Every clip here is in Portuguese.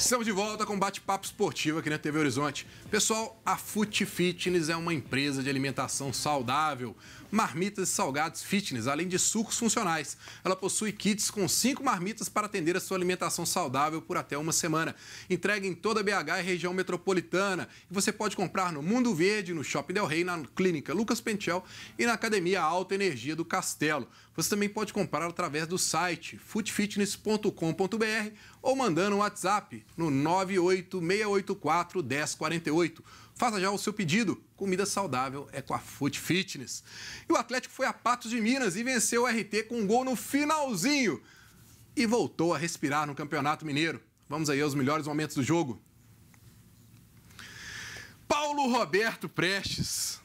Estamos de volta com bate-papo esportivo aqui na TV Horizonte. Pessoal, a Food Fitness é uma empresa de alimentação saudável marmitas e salgados fitness, além de sucos funcionais. Ela possui kits com cinco marmitas para atender a sua alimentação saudável por até uma semana. Entrega em toda a BH e região metropolitana. E você pode comprar no Mundo Verde, no Shopping Del Rey, na Clínica Lucas Pentel e na Academia Alta Energia do Castelo. Você também pode comprar através do site footfitness.com.br ou mandando um WhatsApp no 98684 1048. Faça já o seu pedido. Comida saudável é com a Food Fitness. E o Atlético foi a Patos de Minas e venceu o RT com um gol no finalzinho. E voltou a respirar no Campeonato Mineiro. Vamos aí aos melhores momentos do jogo. Paulo Roberto Prestes.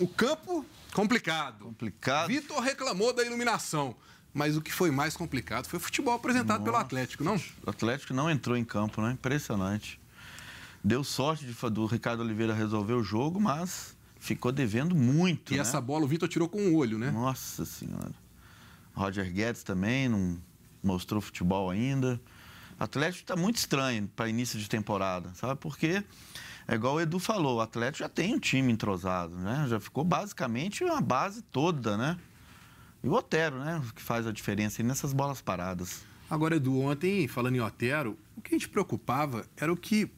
O campo complicado. Complicado. Vitor reclamou da iluminação. Mas o que foi mais complicado foi o futebol apresentado pelo Atlético, não? O Atlético não entrou em campo, né? Impressionante. Deu sorte de, do Ricardo Oliveira resolver o jogo, mas ficou devendo muito. E né? essa bola o Vitor tirou com o olho, né? Nossa Senhora. Roger Guedes também não mostrou futebol ainda. O Atlético está muito estranho para início de temporada, sabe? Porque é igual o Edu falou, o Atlético já tem um time entrosado, né? Já ficou basicamente uma base toda, né? E o Otero, né? Que faz a diferença nessas bolas paradas. Agora, Edu, ontem, falando em Otero, o que a gente preocupava era o que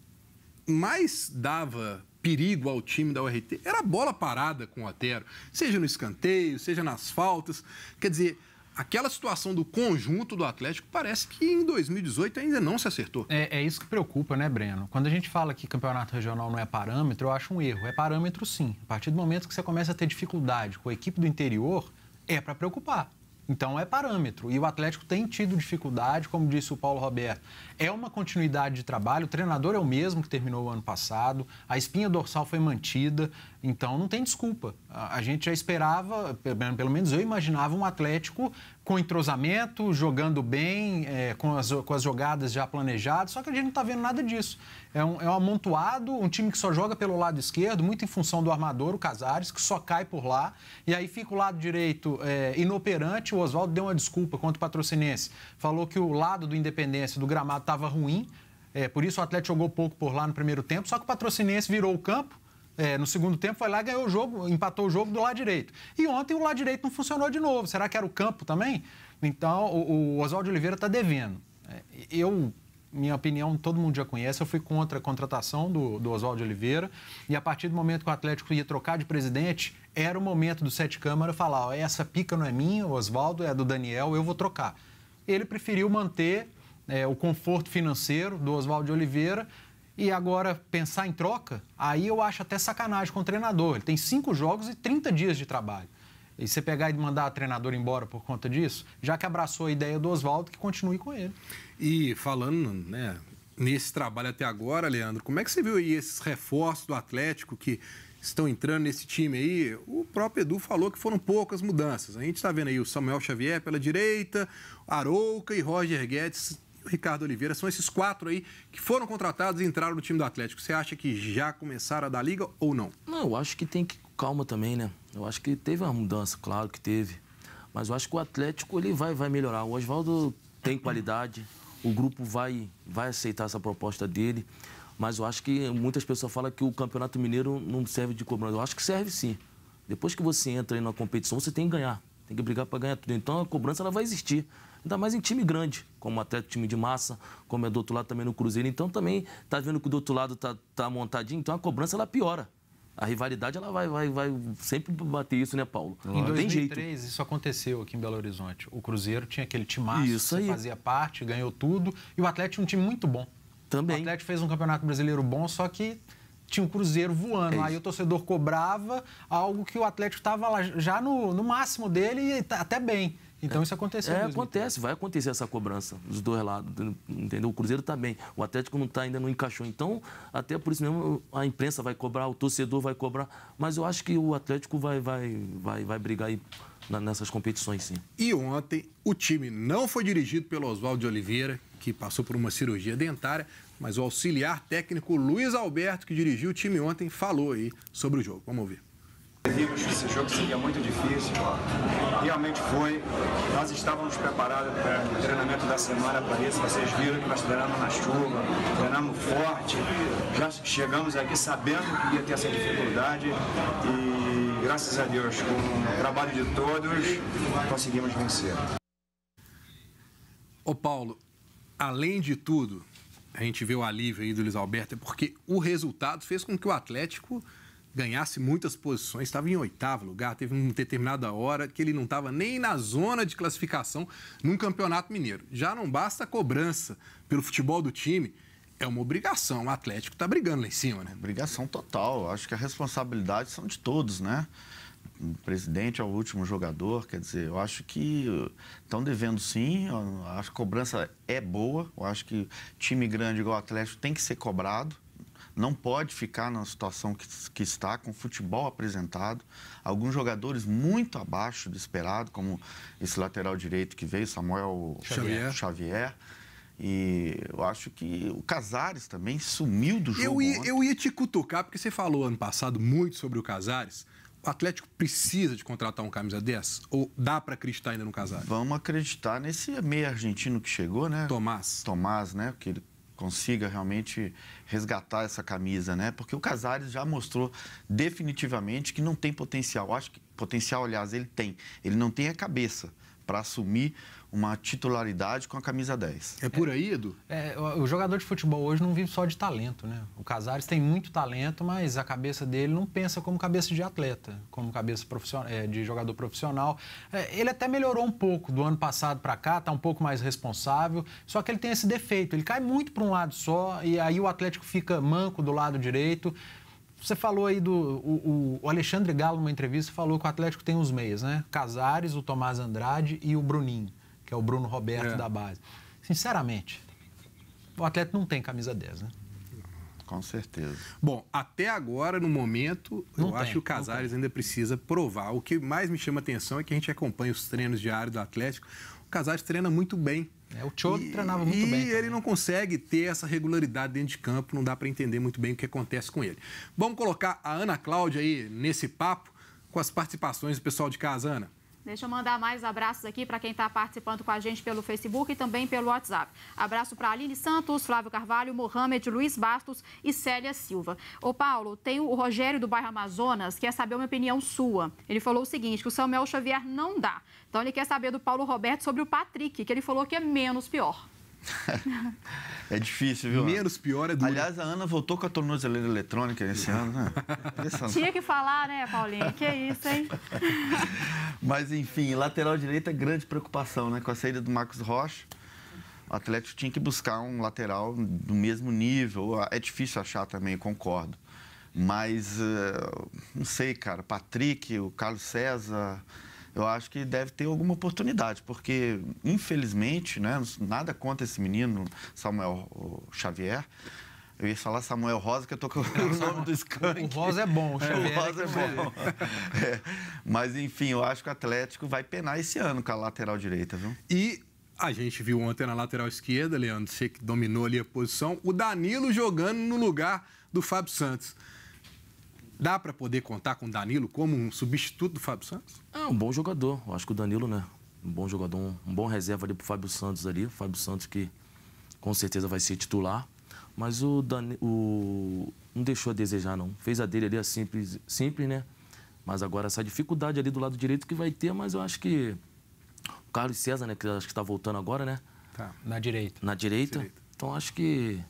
mais dava perigo ao time da URT era a bola parada com o Otero, seja no escanteio, seja nas faltas. Quer dizer, aquela situação do conjunto do Atlético parece que em 2018 ainda não se acertou. É, é, isso que preocupa, né, Breno? Quando a gente fala que campeonato regional não é parâmetro, eu acho um erro. É parâmetro sim. A partir do momento que você começa a ter dificuldade com a equipe do interior, é para preocupar. Então é parâmetro. E o Atlético tem tido dificuldade, como disse o Paulo Roberto. É uma continuidade de trabalho, o treinador é o mesmo que terminou o ano passado, a espinha dorsal foi mantida, então não tem desculpa. A, a gente já esperava, pelo, pelo menos eu imaginava um Atlético com entrosamento, jogando bem, é, com, as, com as jogadas já planejadas, só que a gente não está vendo nada disso. É um, é um amontoado, um time que só joga pelo lado esquerdo, muito em função do armador, o Casares, que só cai por lá, e aí fica o lado direito é, inoperante. O Oswaldo deu uma desculpa contra o Patrocinense, falou que o lado do Independência, do gramado, estava ruim, é, por isso o Atlético jogou pouco por lá no primeiro tempo, só que o Patrocinense virou o campo, é, no segundo tempo foi lá e ganhou o jogo, empatou o jogo do lado direito. E ontem o lado direito não funcionou de novo. Será que era o campo também? Então o, o Oswaldo Oliveira está devendo. É, eu, minha opinião, todo mundo já conhece, eu fui contra a contratação do, do Oswaldo Oliveira. E a partir do momento que o Atlético ia trocar de presidente, era o momento do Sete Câmara falar: essa pica não é minha, o Oswaldo é do Daniel, eu vou trocar. Ele preferiu manter é, o conforto financeiro do Oswaldo Oliveira e agora pensar em troca, aí eu acho até sacanagem com o treinador. Ele tem cinco jogos e 30 dias de trabalho. E você pegar e mandar o treinador embora por conta disso, já que abraçou a ideia do Oswaldo, que continue com ele. E falando né, nesse trabalho até agora, Leandro, como é que você viu aí esses reforços do Atlético que estão entrando nesse time aí? O próprio Edu falou que foram poucas mudanças. A gente está vendo aí o Samuel Xavier pela direita, Arouca e Roger Guedes Ricardo Oliveira. São esses quatro aí que foram contratados e entraram no time do Atlético. Você acha que já começaram a dar liga ou não? Não, eu acho que tem que calma também, né? Eu acho que teve uma mudança, claro que teve. Mas eu acho que o Atlético ele vai, vai melhorar. O Oswaldo tem qualidade, o grupo vai, vai aceitar essa proposta dele. Mas eu acho que muitas pessoas falam que o Campeonato Mineiro não serve de cobrança. Eu acho que serve sim. Depois que você entra aí na competição, você tem que ganhar. Tem que brigar para ganhar tudo. Então a cobrança ela vai existir. Ainda mais em time grande, como atleta time de massa, como é do outro lado também no Cruzeiro. Então também tá vendo que do outro lado tá, tá montadinho, então a cobrança ela piora. A rivalidade ela vai, vai, vai sempre bater isso, né, Paulo? Em 2003 isso aconteceu aqui em Belo Horizonte. O Cruzeiro tinha aquele time isso aí. fazia parte, ganhou tudo, e o Atlético tinha um time muito bom. Também. O Atlético fez um campeonato brasileiro bom, só que tinha o um Cruzeiro voando. É aí o torcedor cobrava algo que o Atlético estava lá já no, no máximo dele e tá até bem. Então é, isso aconteceu. É, acontece, vai acontecer essa cobrança dos dois lados, entendeu? O Cruzeiro também. Tá o Atlético não tá, ainda não encaixou. Então, até por isso mesmo, a imprensa vai cobrar, o torcedor vai cobrar. Mas eu acho que o Atlético vai, vai, vai, vai brigar aí. E nessas competições, sim. E ontem o time não foi dirigido pelo Oswaldo de Oliveira, que passou por uma cirurgia dentária, mas o auxiliar técnico Luiz Alberto, que dirigiu o time ontem, falou aí sobre o jogo. Vamos ouvir. esse jogo seria muito difícil, realmente foi. Nós estávamos preparados para o treinamento da semana para isso, vocês viram que nós treinamos na chuva, treinamos forte, já chegamos aqui sabendo que ia ter essa dificuldade e graças a Deus, com o trabalho de todos, conseguimos vencer. Ô Paulo, além de tudo, a gente vê o alívio aí do Luiz Alberto, é porque o resultado fez com que o Atlético ganhasse muitas posições, estava em oitavo lugar, teve uma determinada hora que ele não estava nem na zona de classificação num campeonato mineiro. Já não basta a cobrança pelo futebol do time, é uma obrigação. O Atlético está brigando lá em cima, né? Obrigação total. Acho que a responsabilidade são de todos, né? O presidente é o último jogador, quer dizer, eu acho que estão devendo sim, acho que a cobrança é boa, eu acho que time grande igual o Atlético tem que ser cobrado, não pode ficar na situação que, que está, com o futebol apresentado, alguns jogadores muito abaixo do esperado, como esse lateral direito que veio, Samuel Xavier, Xavier e eu acho que o Casares também sumiu do jogo. Eu ia, eu ia te cutucar, porque você falou ano passado muito sobre o Casares. O Atlético precisa de contratar um camisa 10? Ou dá para acreditar ainda no Casares? Vamos acreditar nesse meio argentino que chegou, né? Tomás. Tomás, né? Que ele consiga realmente resgatar essa camisa, né? Porque o Casares já mostrou definitivamente que não tem potencial. Acho que potencial, aliás, ele tem. Ele não tem a cabeça para assumir uma titularidade com a camisa 10. É por aí, Edu? É, o jogador de futebol hoje não vive só de talento, né? O Casares tem muito talento, mas a cabeça dele não pensa como cabeça de atleta, como cabeça é, de jogador profissional. É, ele até melhorou um pouco do ano passado para cá, tá um pouco mais responsável, só que ele tem esse defeito, ele cai muito para um lado só e aí o Atlético fica manco do lado direito. Você falou aí do. O, o Alexandre Galo, numa entrevista, falou que o Atlético tem os meias, né? Casares, o Tomás Andrade e o Bruninho, que é o Bruno Roberto é. da base. Sinceramente, o Atlético não tem camisa 10, né? Com certeza. Bom, até agora, no momento, não eu tem, acho que o Casares ainda precisa provar. O que mais me chama atenção é que a gente acompanha os treinos diários do Atlético. O Casares treina muito bem. É, o Cho e, treinava muito e bem. E ele não consegue ter essa regularidade dentro de campo, não dá para entender muito bem o que acontece com ele. Vamos colocar a Ana Cláudia aí nesse papo com as participações do pessoal de casa, Ana. Deixa eu mandar mais abraços aqui para quem está participando com a gente pelo Facebook e também pelo WhatsApp. Abraço para Aline Santos, Flávio Carvalho, Mohamed, Luiz Bastos e Célia Silva. Ô Paulo, tem o Rogério do bairro Amazonas, que quer saber uma opinião sua. Ele falou o seguinte, que o Samuel Xavier não dá. Então ele quer saber do Paulo Roberto sobre o Patrick, que ele falou que é menos pior. é difícil, viu? Menos pior é do. Aliás, a Ana voltou com a tornozeleira eletrônica esse ano, né? Tinha que falar, né, Paulinho? Que é isso, hein? Mas, enfim, lateral direito é grande preocupação, né? Com a saída do Marcos Rocha, o Atlético tinha que buscar um lateral do mesmo nível. É difícil achar também, concordo. Mas, eh, não sei, cara, Patrick, o Carlos César eu acho que deve ter alguma oportunidade, porque, infelizmente, né, nada contra esse menino, Samuel Xavier. Eu ia falar Samuel Rosa, que eu tô com o nome do Skank. O Rosa é bom, o, Xavier o Rosa é, é bom. É. Mas, enfim, eu acho que o Atlético vai penar esse ano com a lateral direita, viu? E a gente viu ontem na lateral esquerda, Leandro, você que dominou ali a posição, o Danilo jogando no lugar do Fábio Santos. Dá para poder contar com o Danilo como um substituto do Fábio Santos? É um bom jogador. Eu acho que o Danilo, né? Um bom jogador, um, um bom reserva ali pro Fábio Santos ali. O Fábio Santos que com certeza vai ser titular. Mas o Danilo não deixou a desejar, não. Fez a dele ali, a é simples, simples, né? Mas agora essa dificuldade ali do lado direito que vai ter, mas eu acho que o Carlos César, né? Que acho que está voltando agora, né? Tá. Na direita. Na direita. direita. Então acho que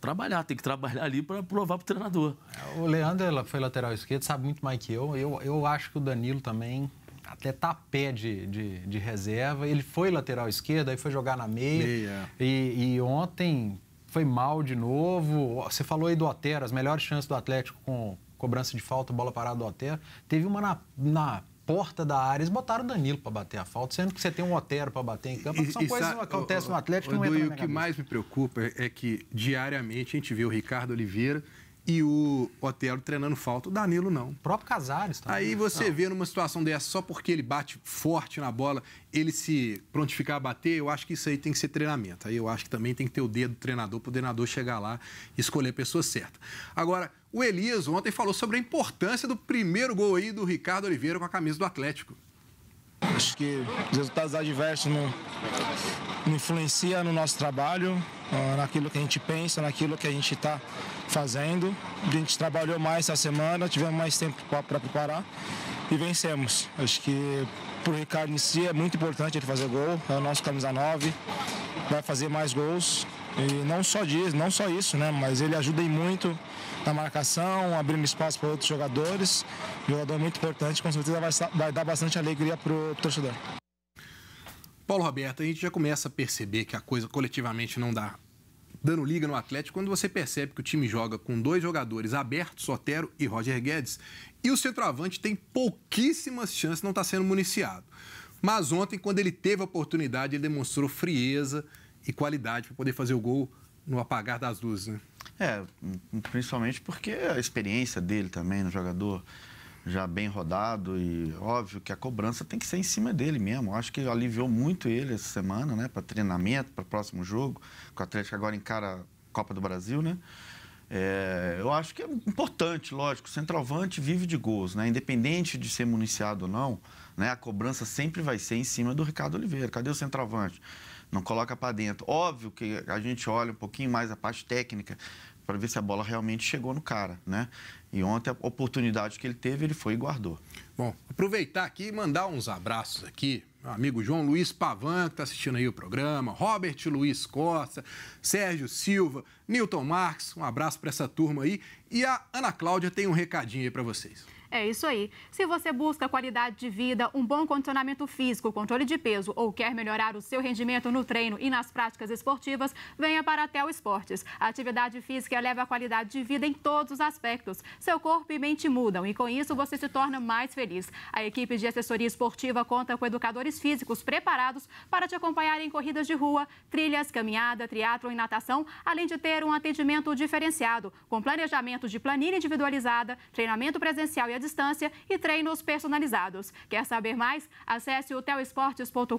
trabalhar, tem que trabalhar ali para provar para o treinador. É, o Leandro ela foi lateral esquerdo, sabe muito mais que eu. eu. Eu acho que o Danilo também até tá a pé de, de, de reserva. Ele foi lateral esquerdo, aí foi jogar na meia. meia. E, e ontem foi mal de novo. Você falou aí do Otero, as melhores chances do Atlético com cobrança de falta, bola parada do Otero. Teve uma na, na porta da área, eles botaram o Danilo para bater a falta, sendo que você tem um Otero para bater em campo, e, é são coisas que acontecem no Atlético o, o, não entra E o que cabeça. mais me preocupa é que diariamente a gente vê o Ricardo Oliveira e o Otelo treinando falta, o Danilo não. O próprio Casares. também. Aí você não. vê numa situação dessa, só porque ele bate forte na bola, ele se prontificar a bater, eu acho que isso aí tem que ser treinamento. Aí eu acho que também tem que ter o dedo do treinador, para o treinador chegar lá e escolher a pessoa certa. Agora, o Elias ontem falou sobre a importância do primeiro gol aí do Ricardo Oliveira com a camisa do Atlético. Acho que os resultados adversos não, não influencia no nosso trabalho, ah, naquilo que a gente pensa, naquilo que a gente está fazendo. A gente trabalhou mais essa semana, tivemos mais tempo para preparar e vencemos. Acho que para o Ricardo em si é muito importante ele fazer gol, é o nosso camisa 9, vai fazer mais gols e não só diz, não só isso, né? Mas ele ajuda muito na marcação, abrindo espaço para outros jogadores. Um jogador muito importante, com certeza vai, vai dar bastante alegria para o torcedor. Paulo Roberto, a gente já começa a perceber que a coisa coletivamente não dá dando liga no Atlético quando você percebe que o time joga com dois jogadores abertos, Sotero e Roger Guedes, e o centroavante tem pouquíssimas chances de não estar tá sendo municiado. Mas ontem, quando ele teve a oportunidade, ele demonstrou frieza e qualidade para poder fazer o gol no apagar das luzes, né? É, hum, hum, principalmente porque a experiência dele também, no jogador já bem rodado e óbvio que a cobrança tem que ser em cima dele mesmo. Acho que aliviou muito ele essa semana, né, para treinamento, para o próximo jogo. com O Atlético agora encara a Copa do Brasil, né? É, eu acho que é importante, lógico. O centroavante vive de gols, né? Independente de ser municiado ou não, né? A cobrança sempre vai ser em cima do Ricardo Oliveira. Cadê o centroavante? não coloca para dentro. Óbvio que a gente olha um pouquinho mais a parte técnica para ver se a bola realmente chegou no cara, né? E ontem a oportunidade que ele teve, ele foi e guardou. Bom, aproveitar aqui e mandar uns abraços aqui. Meu amigo João Luiz Pavan, que está assistindo aí o programa, Robert Luiz Costa, Sérgio Silva, Newton Marques, um abraço para essa turma aí. E a Ana Cláudia tem um recadinho aí para vocês. É isso aí. Se você busca qualidade de vida, um bom condicionamento físico, controle de peso ou quer melhorar o seu rendimento no treino e nas práticas esportivas, venha para a Tel Esportes. A atividade física eleva a qualidade de vida em todos os aspectos. Seu corpo e mente mudam e com isso você se torna mais feliz. A equipe de assessoria esportiva conta com educadores físicos preparados para te acompanhar em corridas de rua, trilhas, caminhada, triatlo e natação, além de ter um atendimento diferenciado, com planejamento de planilha individualizada, treinamento presencial e distância e treinos personalizados. Quer saber mais? Acesse telesportes.com.br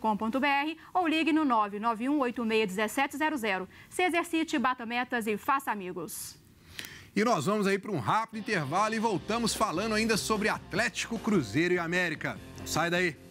ou ligue no 991861700. Se exercite, bata metas e faça amigos. E nós vamos aí para um rápido intervalo e voltamos falando ainda sobre Atlético, Cruzeiro e América. Sai daí!